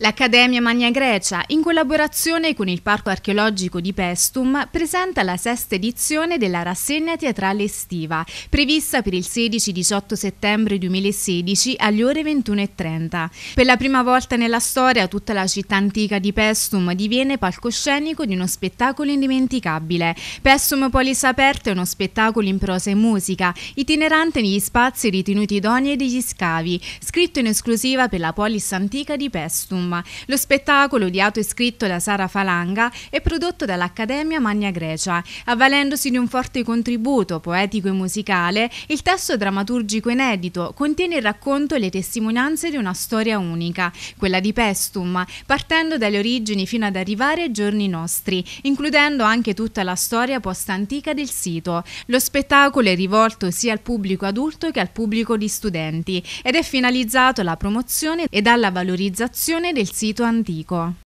L'Accademia Magna Grecia, in collaborazione con il Parco archeologico di Pestum, presenta la sesta edizione della rassegna teatrale estiva, prevista per il 16-18 settembre 2016 alle ore 21.30. Per la prima volta nella storia tutta la città antica di Pestum diviene palcoscenico di uno spettacolo indimenticabile. Pestum Polis Aperto è uno spettacolo in prosa e musica, itinerante negli spazi ritenuti idonei degli scavi, scritto in esclusiva per la Polis Antica di Pestum. Roma. Lo spettacolo, ideato e scritto da Sara Falanga, è prodotto dall'Accademia Magna Grecia. Avvalendosi di un forte contributo poetico e musicale, il testo drammaturgico inedito contiene il racconto e le testimonianze di una storia unica, quella di Pestum, partendo dalle origini fino ad arrivare ai giorni nostri, includendo anche tutta la storia post-antica del sito. Lo spettacolo è rivolto sia al pubblico adulto che al pubblico di studenti ed è finalizzato alla promozione e alla valorizzazione del sito antico.